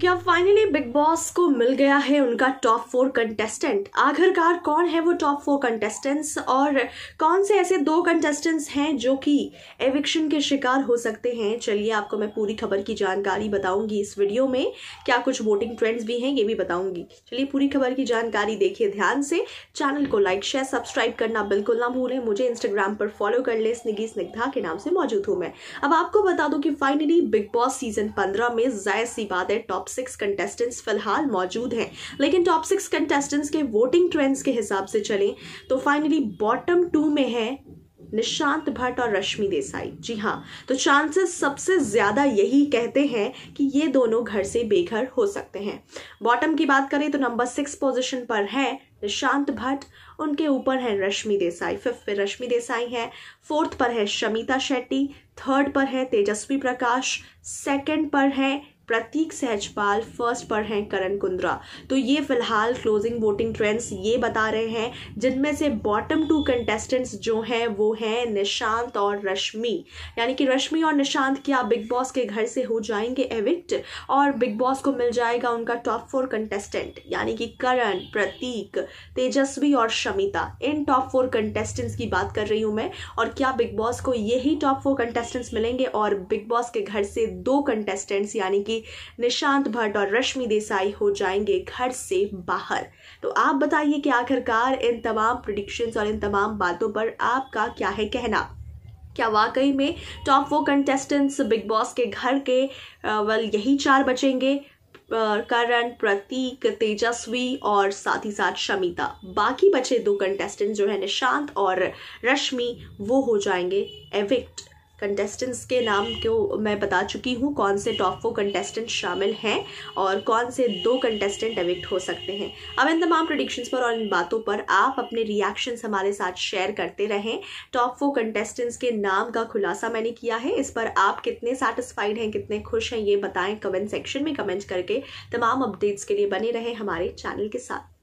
क्या finally big boss को मिल गया है उनका टॉप फोर कंटेस्टेंट आखिरकार कौन है वो टॉप फोर कंटेस्टेंट्स और कौन से ऐसे दो कंटेस्टेंट्स हैं जो कि एविक्शन के शिकार हो सकते हैं चलिए आपको मैं पूरी खबर की जानकारी बताऊंगी इस वीडियो में क्या कुछ वोटिंग ट्रेंड्स भी हैं ये भी बताऊंगी चलिए पूरी खबर की जानकारी देखिए ध्यान से चैनल को लाइक शेयर सब्सक्राइब करना बिल्कुल ना भूलें मुझे इंस्टाग्राम पर फॉलो कर ले स्निगी स्निग्धा के नाम से मौजूद हूँ मैं अब आपको बता दूँ कि फाइनली बिग बॉस सीजन पंद्रह में जायज सी बात है टॉप टॉप सिक्स कंटेस्टेंट्स फिलहाल मौजूद हैं लेकिन टॉप सिक्स कंटेस्टेंट्स के वोटिंग ट्रेंड्स के हिसाब से चलें तो फाइनली बॉटम टू में है निशांत भट्ट और रश्मि देसाई जी हाँ तो चांसेस सबसे ज्यादा यही कहते हैं कि ये दोनों घर से बेघर हो सकते हैं बॉटम की बात करें तो नंबर सिक्स पोजीशन पर है निशांत भट्ट उनके ऊपर है रश्मि देसाई फिफ्थ पे रश्मि देसाई है फोर्थ पर है शमिता शेट्टी थर्ड पर है तेजस्वी प्रकाश सेकंड पर है प्रतीक सहजपाल फर्स्ट पर हैं करण कुंद्रा तो ये फिलहाल क्लोजिंग वोटिंग ट्रेंड्स ये बता रहे हैं जिनमें से बॉटम टू कंटेस्टेंट्स जो हैं वो हैं निशांत और रश्मि यानी कि रश्मि और निशांत क्या बिग बॉस के घर से हो जाएंगे एविक्ट और बिग बॉस को मिल जाएगा उनका टॉप फोर कंटेस्टेंट यानी कि करण प्रतीक तेजस्वी और शमिता इन टॉप फोर कंटेस्टेंट्स की बात कर रही हूँ मैं और क्या बिग बॉस को यही टॉप फोर कंटेस्टेंट्स मिलेंगे और बिग बॉस के घर से दो कंटेस्टेंट्स यानी कि कि निशांत भट्ट और रश्मि देसाई हो जाएंगे घर से बाहर तो आप बताइए कि आखिरकार इन तमाम प्रडिक्शंस और इन तमाम बातों पर आपका क्या है कहना क्या वाकई में top four contestants Bigg Boss के घर के वेल यही चार बचेंगे करण प्रतीक तेजस्वी और साथ ही साथ शमिता बाकी बचे दो कंटेस्टेंट जो है निशांत और रश्मि वो हो जाएंगे एविक्ट कंटेस्टेंट्स के नाम को मैं बता चुकी हूँ कौन से टॉप फोर कंटेस्टेंट शामिल हैं और कौन से दो कंटेस्टेंट एविक्ट हो सकते हैं अब इन तमाम प्रोडिक्शंस पर और इन बातों पर आप अपने रिएक्शंस हमारे साथ शेयर करते रहें टॉप फोर कंटेस्टेंट्स के नाम का खुलासा मैंने किया है इस पर आप कितने सेटिस्फाइड हैं कितने खुश हैं ये बताएं कमेंट सेक्शन में कमेंट करके तमाम अपडेट्स के लिए बने रहें हमारे चैनल के साथ